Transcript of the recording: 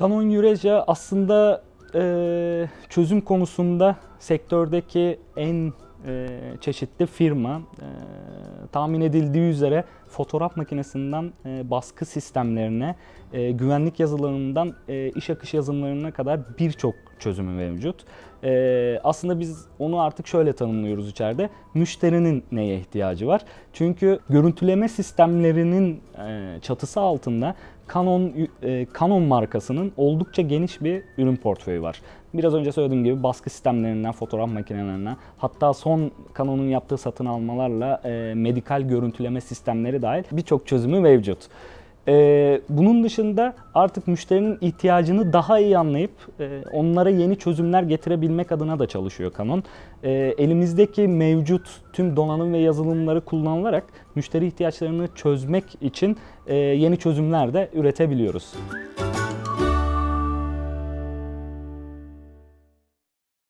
Canon Yüreca aslında e, çözüm konusunda sektördeki en e, çeşitli firma. E, tahmin edildiği üzere fotoğraf makinesinden e, baskı sistemlerine, e, güvenlik yazılarından e, iş akış yazılımlarına kadar birçok çözümü mevcut. E, aslında biz onu artık şöyle tanımlıyoruz içeride. Müşterinin neye ihtiyacı var? Çünkü görüntüleme sistemlerinin e, çatısı altında Canon, e, Canon markasının oldukça geniş bir ürün portföyü var. Biraz önce söylediğim gibi baskı sistemlerinden, fotoğraf makinelerinden, hatta son Canon'un yaptığı satın almalarla e, medikal görüntüleme sistemleri dahil birçok çözümü mevcut. Ee, bunun dışında artık müşterinin ihtiyacını daha iyi anlayıp e, onlara yeni çözümler getirebilmek adına da çalışıyor Canon. E, elimizdeki mevcut tüm donanım ve yazılımları kullanılarak müşteri ihtiyaçlarını çözmek için e, yeni çözümler de üretebiliyoruz.